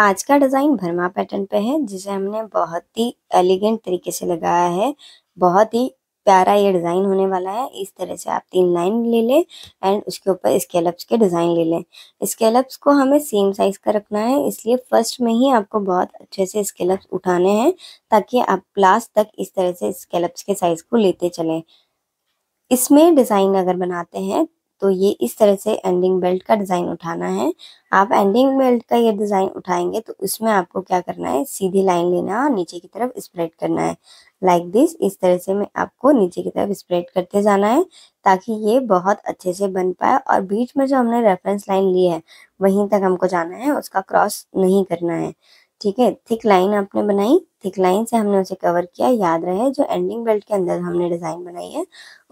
आज का डिज़ाइन भरमा पैटर्न पे है जिसे हमने बहुत ही एलिगेंट तरीके से लगाया है बहुत ही प्यारा ये डिज़ाइन होने वाला है इस तरह से आप तीन लाइन ले लें एंड उसके ऊपर स्केलप्स के डिज़ाइन ले लें स्केलप्स को हमें सेम साइज़ का रखना है इसलिए फर्स्ट में ही आपको बहुत अच्छे से स्केलप्स उठाने हैं ताकि आप लास्ट तक इस तरह से स्केलप्स के साइज़ को लेते चलें इसमें डिज़ाइन अगर बनाते हैं तो ये इस तरह से एंडिंग बेल्ट का डिज़ाइन उठाना है आप एंडिंग बेल्ट का ये डिज़ाइन उठाएंगे तो उसमें आपको क्या करना है सीधी लाइन लेना और नीचे की तरफ स्प्रेड करना है लाइक like दिस इस तरह से मैं आपको नीचे की तरफ स्प्रेड करते जाना है ताकि ये बहुत अच्छे से बन पाए और बीच में जो हमने रेफरेंस लाइन ली है वहीं तक हमको जाना है उसका क्रॉस नहीं करना है ठीक है थिक लाइन आपने बनाई थिक लाइन से हमने उसे कवर किया याद रहे जो एंडिंग बेल्ट के अंदर हमने डिज़ाइन बनाई है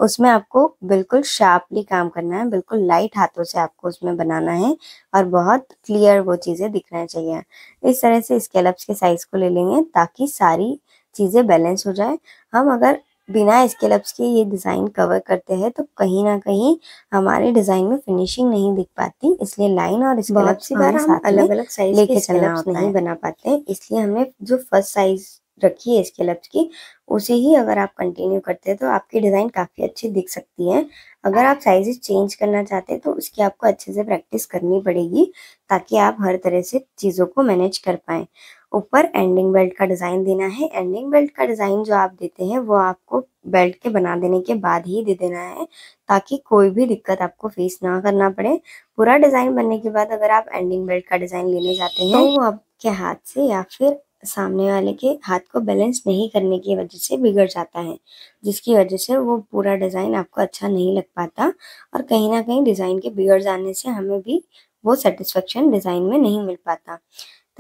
उसमें आपको बिल्कुल शार्पली काम करना है बिल्कुल लाइट हाथों से आपको उसमें बनाना है और बहुत क्लियर वो चीज़ें दिखना चाहिए इस तरह से स्केलप्स के साइज़ को ले लेंगे ताकि सारी चीज़ें बैलेंस हो जाए हम अगर बिना स्केलप्स के ये डिज़ाइन कवर करते हैं तो कहीं ना कहीं हमारे डिज़ाइन में फिनिशिंग नहीं दिख पाती इसलिए लाइन और स्केलप के बार हम अलग अलग साइज लेके चलना नहीं बना पाते हैं इसलिए हमने जो फर्स्ट साइज रखी है स्केलप्स की उसे ही अगर आप कंटिन्यू करते हैं तो आपकी डिज़ाइन काफ़ी अच्छी दिख सकती है अगर आप साइजेस चेंज करना चाहते हैं तो उसकी आपको अच्छे से प्रैक्टिस करनी पड़ेगी ताकि आप हर तरह से चीज़ों को मैनेज कर पाएँ ऊपर एंडिंग बेल्ट का डिजाइन देना है एंडिंग बेल्ट का डिजाइन जो आप देते हैं वो आपको बेल्ट के बना देने के बाद ही दे देना है ताकि कोई भी दिक्कत आपको फेस ना करना पड़े पूरा डिजाइन बनने के बाद अगर आप एंडिंग बेल्ट का डिजाइन लेने जाते हैं तो वो आपके हाथ से या फिर सामने वाले के हाथ को बैलेंस नहीं करने की वजह से बिगड़ जाता है जिसकी वजह से वो पूरा डिज़ाइन आपको अच्छा नहीं लग पाता और कहीं ना कहीं डिज़ाइन के बिगड़ जाने से हमें भी वो सेटिस्फेक्शन डिज़ाइन में नहीं मिल पाता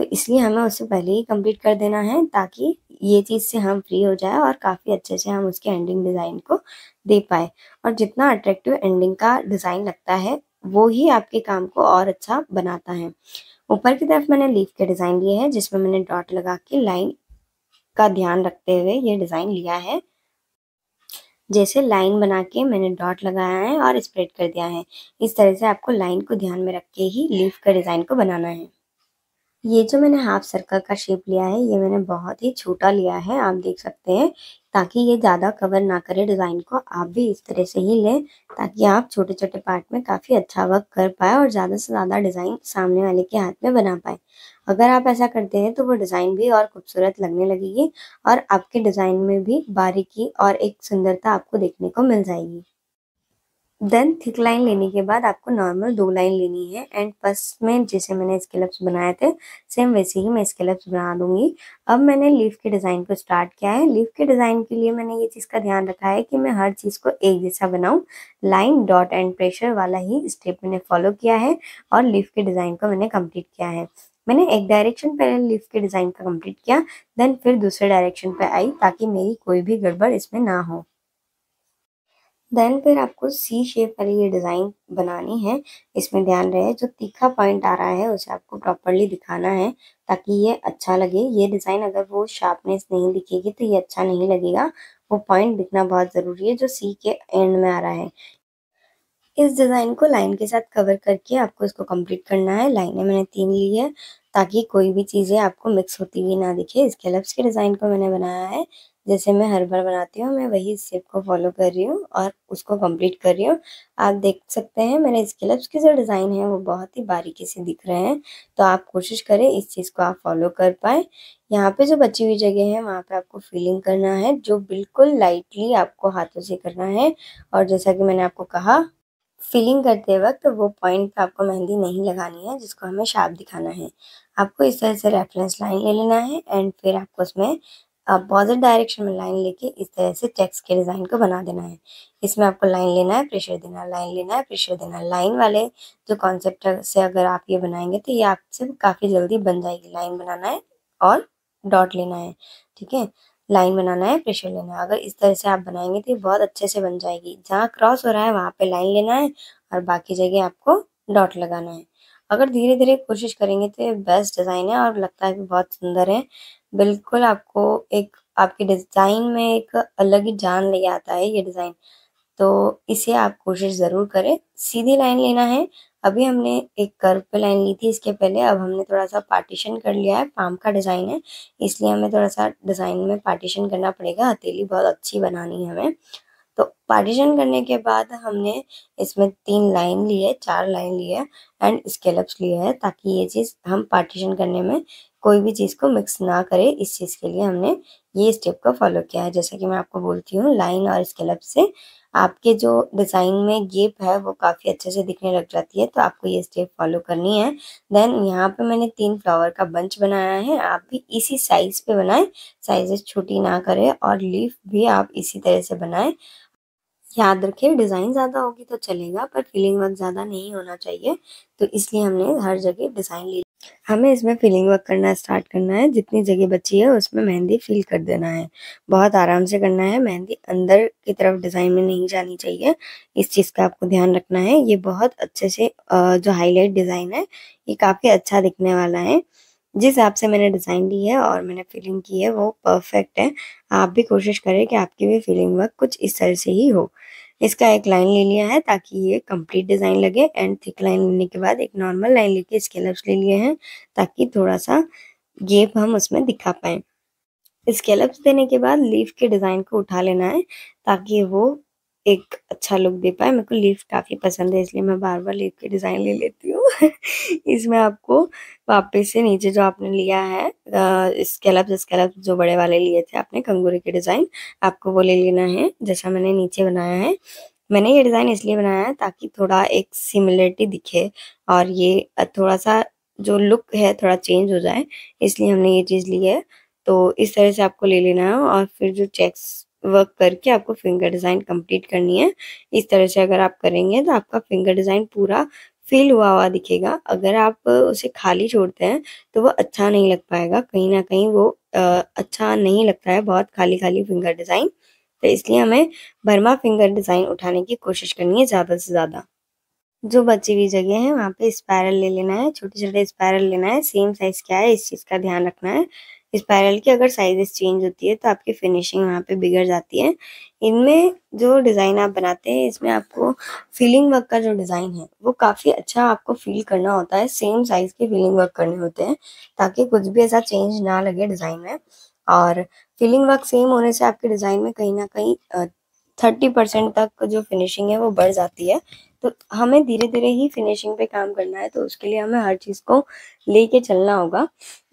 तो इसलिए हमें उसे पहले ही कंप्लीट कर देना है ताकि ये चीज़ से हम फ्री हो जाए और काफ़ी अच्छे से हम उसके एंडिंग डिज़ाइन को दे पाए और जितना अट्रैक्टिव एंडिंग का डिज़ाइन लगता है वो ही आपके काम को और अच्छा बनाता है ऊपर की तरफ मैंने लीफ के डिज़ाइन लिए हैं जिसमें मैंने डॉट लगा के लाइन का ध्यान रखते हुए ये डिज़ाइन लिया है जैसे लाइन बना के मैंने डॉट लगाया है और स्प्रेड कर दिया है इस तरह से आपको लाइन को ध्यान में रख के ही लीफ का डिज़ाइन को बनाना है ये जो मैंने हाफ सर्कल का शेप लिया है ये मैंने बहुत ही छोटा लिया है आप देख सकते हैं ताकि ये ज़्यादा कवर ना करे डिज़ाइन को आप भी इस तरह से ही लें ताकि आप छोटे छोटे पार्ट में काफ़ी अच्छा वर्क कर पाए और ज़्यादा से ज़्यादा डिज़ाइन सामने वाले के हाथ में बना पाए अगर आप ऐसा करते हैं तो वो डिज़ाइन भी और खूबसूरत लगने लगेगी और आपके डिज़ाइन में भी बारीकी और एक सुंदरता आपको देखने को मिल जाएगी देन थिक लाइन लेने के बाद आपको नॉर्मल दो लाइन लेनी है एंड फर्स्ट में जैसे मैंने स्केलप्स बनाए थे सेम वैसे ही मैं स्केलप्स बना दूंगी अब मैंने लीफ के डिज़ाइन को स्टार्ट किया है लीफ के डिज़ाइन के लिए मैंने ये चीज़ का ध्यान रखा है कि मैं हर चीज़ को एक जैसा बनाऊँ लाइन डॉट एंड प्रेशर वाला ही स्टेप मैंने फॉलो किया है और लीफ के डिज़ाइन को मैंने कम्प्लीट किया है मैंने एक डायरेक्शन पहले लीफ के डिज़ाइन का कम्प्लीट किया देन फिर दूसरे डायरेक्शन पर आई ताकि मेरी कोई भी गड़बड़ इसमें ना हो देन फिर आपको सी शेप वाली ये डिज़ाइन बनानी है इसमें ध्यान रहे जो तीखा पॉइंट आ रहा है उसे आपको प्रॉपरली दिखाना है ताकि ये अच्छा लगे ये डिज़ाइन अगर वो शार्पनेस नहीं दिखेगी तो ये अच्छा नहीं लगेगा वो पॉइंट दिखना बहुत ज़रूरी है जो सी के एंड में आ रहा है इस डिज़ाइन को लाइन के साथ कवर करके आपको इसको कंप्लीट करना है लाइनें मैंने तीन ली है ताकि कोई भी चीज़ें आपको मिक्स होती हुई ना दिखे इसके लफ्स के डिज़ाइन को मैंने बनाया है जैसे मैं हर बार बनाती हूँ मैं वही स्टेप को फॉलो कर रही हूँ और उसको कंप्लीट कर रही हूँ आप देख सकते हैं मेरे स्केलप्स के जो डिज़ाइन है वो बहुत ही बारीकी से दिख रहे हैं तो आप कोशिश करें इस चीज़ को आप फॉलो कर पाए यहाँ पे जो बची हुई जगह है वहाँ पे आपको फीलिंग करना है जो बिल्कुल लाइटली आपको हाथों से करना है और जैसा कि मैंने आपको कहा फिलिंग करते वक्त वो पॉइंट पे आपको मेहंदी नहीं लगानी है जिसको हमें शार्प दिखाना है आपको इस तरह से रेफरेंस लाइन ले लेना है एंड फिर आपको उसमें अपोजिट डायरेक्शन में लाइन लेके इस तरह से टेक्स्ट के डिज़ाइन को बना देना है इसमें आपको लाइन लेना है प्रेशर देना लाइन लेना है प्रेशर देना लाइन वाले जो कॉन्सेप्ट से अगर आप ये बनाएंगे तो ये आपसे काफ़ी जल्दी बन जाएगी लाइन बनाना है और डॉट लेना है ठीक है लाइन बनाना है प्रेशर लेना है अगर इस तरह से आप बनाएंगे तो ये बहुत अच्छे से बन जाएगी जहाँ क्रॉस हो रहा है वहाँ पे लाइन लेना है और बाकी जगह आपको डॉट लगाना है अगर धीरे धीरे कोशिश करेंगे तो ये बेस्ट डिज़ाइन है और लगता है कि बहुत सुंदर है बिल्कुल आपको एक आपके डिज़ाइन में एक अलग ही जान ले आता है ये डिज़ाइन तो इसे आप कोशिश ज़रूर करें सीधी लाइन लेना है अभी हमने एक कर्व पे लाइन ली थी इसके पहले अब हमने थोड़ा सा पार्टीशन कर लिया है पाम का डिज़ाइन है इसलिए हमें थोड़ा सा डिज़ाइन में पार्टीशन करना पड़ेगा हथेली बहुत अच्छी बनानी है हमें पार्टीशन करने के बाद हमने इसमें तीन लाइन ली है चार लाइन ली है एंड स्केलप्स लिए है ताकि ये चीज़ हम पार्टीशन करने में कोई भी चीज़ को मिक्स ना करे इस चीज़ के लिए हमने ये स्टेप को फॉलो किया है जैसा कि मैं आपको बोलती हूँ लाइन और स्केलप से आपके जो डिज़ाइन में गेप है वो काफ़ी अच्छे से दिखने लग जाती है तो आपको ये स्टेप फॉलो करनी है देन यहाँ पे मैंने तीन फ्लावर का बंच बनाया है आप भी इसी साइज़ पे बनाएं साइजेस छोटी ना करें और लीफ भी आप इसी तरह से बनाएं याद रखिए डिज़ाइन ज़्यादा होगी तो चलेगा पर फिलिंग वर्क ज़्यादा नहीं होना चाहिए तो इसलिए हमने हर जगह डिज़ाइन ली हमें इसमें फिलिंग वर्क करना स्टार्ट करना है जितनी जगह बची है उसमें मेहंदी फिल कर देना है बहुत आराम से करना है मेहंदी अंदर की तरफ डिज़ाइन में नहीं जानी चाहिए इस चीज़ का आपको ध्यान रखना है ये बहुत अच्छे से जो हाईलाइट डिज़ाइन है ये काफ़ी अच्छा दिखने वाला है जिस हिसाब से मैंने डिज़ाइन ली है और मैंने फीलिंग की है वो परफेक्ट है आप भी कोशिश करें कि आपकी भी फीलिंग वर्क कुछ इस तरह से ही हो इसका एक लाइन ले लिया है ताकि ये कंप्लीट डिज़ाइन लगे एंड थिक लाइन लेने के बाद एक नॉर्मल लाइन लेके इसके स्केलअप्स ले लिए हैं ताकि थोड़ा सा गेप हम उसमें दिखा पाएँ स्केलअप्स देने के बाद लीफ के डिज़ाइन को उठा लेना है ताकि वो एक अच्छा लुक दे पाए मेरे को लीफ काफ़ी पसंद है इसलिए मैं बार बार लीफ के डिज़ाइन ले लेती हूँ इसमें आपको वापस से नीचे जो आपने लिया है स्केलप स्केलप जो बड़े वाले लिए थे आपने कंगूरे के डिज़ाइन आपको वो ले लेना है जैसा मैंने नीचे बनाया है मैंने ये डिज़ाइन इसलिए बनाया है ताकि थोड़ा एक सिमिलरिटी दिखे और ये थोड़ा सा जो लुक है थोड़ा चेंज हो जाए इसलिए हमने ये चीज़ ली है तो इस तरह से आपको ले लेना है और फिर जो चेक्स वर्क करके आपको फिंगर डिज़ाइन कंप्लीट करनी है इस तरह से अगर आप करेंगे तो आपका फिंगर डिज़ाइन पूरा फिल हुआ हुआ दिखेगा अगर आप उसे खाली छोड़ते हैं तो वो अच्छा नहीं लग पाएगा कहीं ना कहीं वो आ, अच्छा नहीं लगता है बहुत खाली खाली फिंगर डिज़ाइन तो इसलिए हमें भरमा फिंगर डिज़ाइन उठाने की कोशिश करनी है ज़्यादा से ज़्यादा जो बची हुई जगह है वहाँ पे स्पायरल ले लेना है छोटे छोटे स्पायरल लेना है सेम साइज़ क्या है इस चीज़ का ध्यान रखना है स्पायरल की अगर साइजेस चेंज होती है तो आपकी फिनिशिंग वहाँ पे बिगड़ जाती है इनमें जो डिज़ाइन आप बनाते हैं इसमें आपको फीलिंग वर्क का जो डिज़ाइन है वो काफ़ी अच्छा आपको फील करना होता है सेम साइज़ के फीलिंग वर्क करने होते हैं ताकि कुछ भी ऐसा चेंज ना लगे डिज़ाइन में और फीलिंग वर्क सेम होने से आपके डिज़ाइन में कहीं ना कहीं थर्टी परसेंट तक जो फिनिशिंग है वो बढ़ जाती है तो हमें धीरे धीरे ही फिनिशिंग पे काम करना है तो उसके लिए हमें हर चीज़ को लेके चलना होगा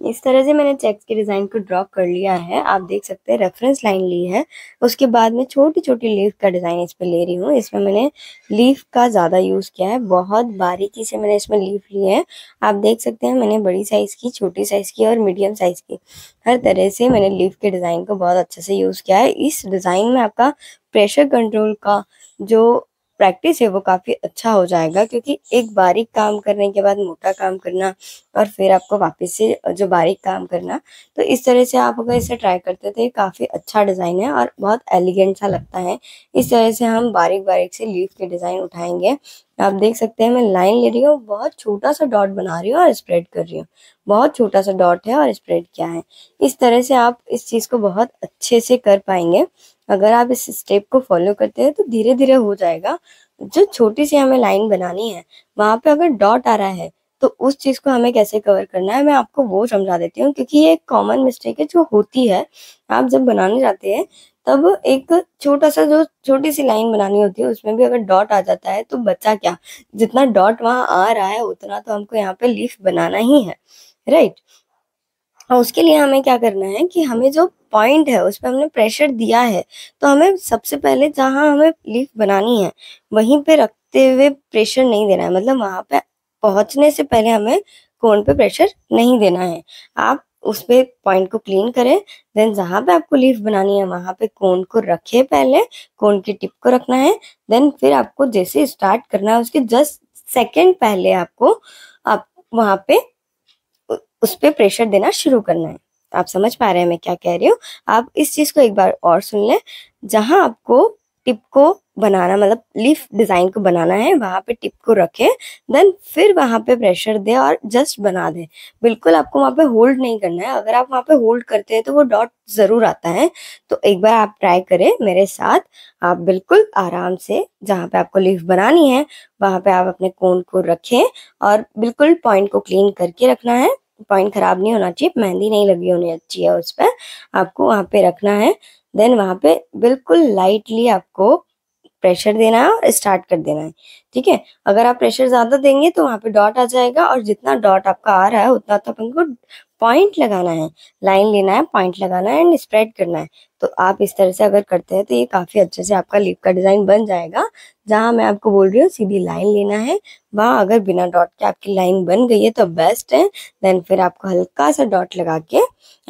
इस तरह से मैंने चेक्स के डिज़ाइन को ड्रॉप कर लिया है आप देख सकते हैं रेफरेंस लाइन ली है उसके बाद में छोटी छोटी लीफ का डिज़ाइन इस पर ले रही हूँ इसमें मैंने लीफ का ज़्यादा यूज़ किया है बहुत बारीकी से मैंने इसमें लीफ ली है आप देख सकते हैं मैंने बड़ी साइज़ की छोटी साइज़ की और मीडियम साइज़ की हर तरह से मैंने लीफ के डिज़ाइन को बहुत अच्छे से यूज़ किया है इस डिज़ाइन में आपका प्रेशर कंट्रोल का जो प्रैक्टिस है वो काफ़ी अच्छा हो जाएगा क्योंकि एक बारीक काम करने के बाद मोटा काम करना और फिर आपको वापस से जो बारीक काम करना तो इस तरह से आप अगर इसे ट्राई करते थे काफ़ी अच्छा डिज़ाइन है और बहुत एलिगेंट सा लगता है इस तरह से हम बारीक बारीक से लीफ के डिज़ाइन उठाएंगे आप देख सकते हैं मैं लाइन ले रही हूँ बहुत छोटा सा डॉट बना रही हूँ और स्प्रेड कर रही हूँ बहुत छोटा सा डॉट है और स्प्रेड किया है इस तरह से आप इस चीज़ को बहुत अच्छे से कर पाएंगे अगर आप इस स्टेप को फॉलो करते हैं तो धीरे धीरे हो जाएगा जो छोटी सी हमें लाइन बनानी है वहां पे अगर डॉट आ रहा है तो उस चीज़ को हमें कैसे कवर करना है मैं आपको वो समझा देती हूँ क्योंकि ये एक कॉमन मिस्टेक है जो होती है आप जब बनाने जाते हैं तब एक छोटा सा जो छोटी सी लाइन बनानी होती है उसमें भी अगर डॉट आ जाता है तो बच्चा क्या जितना डॉट वहाँ आ रहा है उतना तो हमको यहाँ पे लीफ बनाना ही है राइट और उसके लिए हमें क्या करना है कि हमें जो पॉइंट है उस पर हमने प्रेशर दिया है तो हमें सबसे पहले जहाँ हमें लीफ बनानी है वहीं पे रखते हुए प्रेशर नहीं देना है मतलब वहाँ पे पहुँचने से पहले हमें कोन पे प्रेशर नहीं देना है आप उस पर पॉइंट को क्लीन करें देन जहाँ पे आपको लीफ बनानी है वहाँ पे कोण को रखें पहले कोन की टिप को रखना है देन फिर आपको जैसे स्टार्ट करना है उसके जस्ट सेकेंड पहले आपको आप वहाँ पे उस पर प्रेशर देना शुरू करना है तो आप समझ पा रहे हैं मैं क्या कह रही हूँ आप इस चीज़ को एक बार और सुन लें जहाँ आपको टिप को बनाना मतलब लीफ डिज़ाइन को बनाना है वहाँ पे टिप को रखें देन फिर वहाँ पे प्रेशर दे और जस्ट बना दे बिल्कुल आपको वहाँ पे होल्ड नहीं करना है अगर आप वहाँ पे होल्ड करते हैं तो वो डॉट ज़रूर आता है तो एक बार आप ट्राई करें मेरे साथ आप बिल्कुल आराम से जहाँ पे आपको लीफ बनानी है वहाँ पे आप अपने कोन को रखें और बिल्कुल पॉइंट को क्लीन करके रखना है पॉइंट ख़राब नहीं होना चाहिए मेहंदी नहीं लगी होनी चाहिए उस पर आपको वहाँ पे रखना है देन वहाँ पे बिल्कुल लाइटली आपको प्रेशर देना है और स्टार्ट कर देना है ठीक है अगर आप प्रेशर ज़्यादा देंगे तो वहाँ पे डॉट आ जाएगा और जितना डॉट आपका आ रहा है उतना तो अपन को पॉइंट लगाना है लाइन लेना है पॉइंट लगाना है एंड स्प्रेड करना है तो आप इस तरह से अगर करते हैं तो ये काफ़ी अच्छे से आपका लिप का डिज़ाइन बन जाएगा जहाँ मैं आपको बोल रही हूँ सीधी लाइन लेना है वहाँ अगर बिना डॉट के आपकी लाइन बन गई है तो बेस्ट है देन फिर आपको हल्का सा डॉट लगा के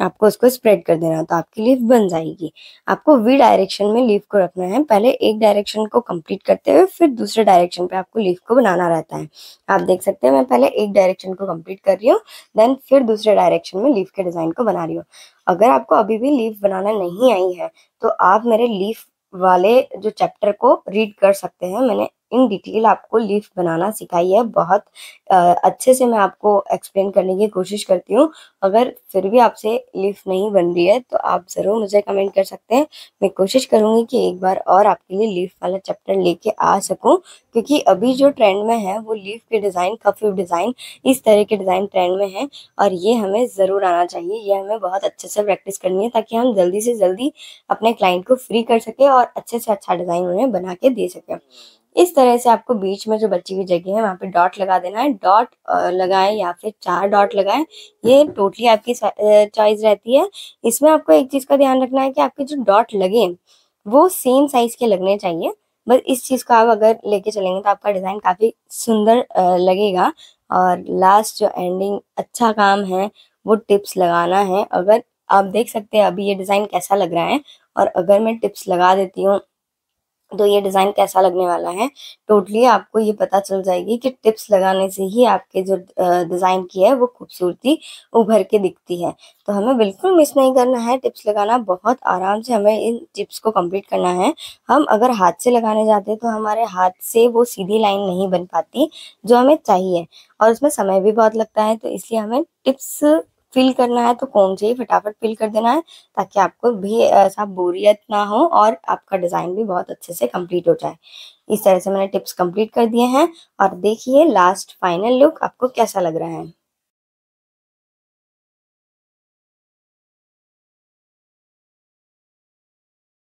आपको उसको स्प्रेड कर देना तो आपकी लिप बन जाएगी आपको वी डायरेक्शन में लिप को रखना है पहले एक डायरेक्शन को कम्प्लीट करते हुए फिर दूसरे डायरेक्शन पे आपको लिप को बनाना रहता है आप देख सकते हैं मैं पहले एक डायरेक्शन को कम्प्लीट कर रही हूँ देन फिर दूसरे डायरेक्शन में लिप के डिज़ाइन को बना रही हूँ अगर आपको अभी भी लीफ बनाना नहीं आई है तो आप मेरे लीफ वाले जो चैप्टर को रीड कर सकते हैं मैंने इन डिटेल आपको लिस्ट बनाना सिखाई है बहुत अच्छे से मैं आपको एक्सप्लेन करने की कोशिश करती हूँ अगर फिर भी आपसे लिस्ट नहीं बन रही है तो आप ज़रूर मुझे कमेंट कर सकते हैं मैं कोशिश करूँगी कि एक बार और आपके लिए लीफ वाला चैप्टर लेके आ सकूँ क्योंकि अभी जो ट्रेंड में है वो लीफ के डिज़ाइन कफीव डिज़ाइन इस तरह के डिज़ाइन ट्रेंड में है और ये हमें ज़रूर आना चाहिए ये हमें बहुत अच्छे से प्रैक्टिस करनी है ताकि हम जल्दी से जल्दी अपने क्लाइंट को फ्री कर सकें और अच्छे से अच्छा डिज़ाइन उन्हें बना के दे सकें इस तरह से आपको बीच में जो बची हुई जगह है वहाँ पे डॉट लगा देना है डॉट लगाएं या फिर चार डॉट लगाएं ये टोटली आपकी चॉइस रहती है इसमें आपको एक चीज़ का ध्यान रखना है कि आपके जो डॉट लगे वो सेम साइज के लगने चाहिए बस इस चीज़ को आप अगर लेके चलेंगे तो आपका डिज़ाइन काफ़ी सुंदर लगेगा और लास्ट जो एंडिंग अच्छा काम है वो टिप्स लगाना है अगर आप देख सकते हैं अभी ये डिज़ाइन कैसा लग रहा है और अगर मैं टिप्स लगा देती हूँ तो ये डिज़ाइन कैसा लगने वाला है टोटली आपको ये पता चल जाएगी कि टिप्स लगाने से ही आपके जो डिज़ाइन की है वो खूबसूरती उभर के दिखती है तो हमें बिल्कुल मिस नहीं करना है टिप्स लगाना बहुत आराम से हमें इन टिप्स को कंप्लीट करना है हम अगर हाथ से लगाने जाते हैं तो हमारे हाथ से वो सीधी लाइन नहीं बन पाती जो हमें चाहिए और उसमें समय भी बहुत लगता है तो इसलिए हमें टिप्स फिल करना है तो कॉम से ही फटाफट फिल कर देना है ताकि आपको भी ऐसा बोरियत ना हो और आपका डिज़ाइन भी बहुत अच्छे से कंप्लीट हो जाए इस तरह से मैंने टिप्स कंप्लीट कर दिए हैं और देखिए लास्ट फाइनल लुक आपको कैसा लग रहा है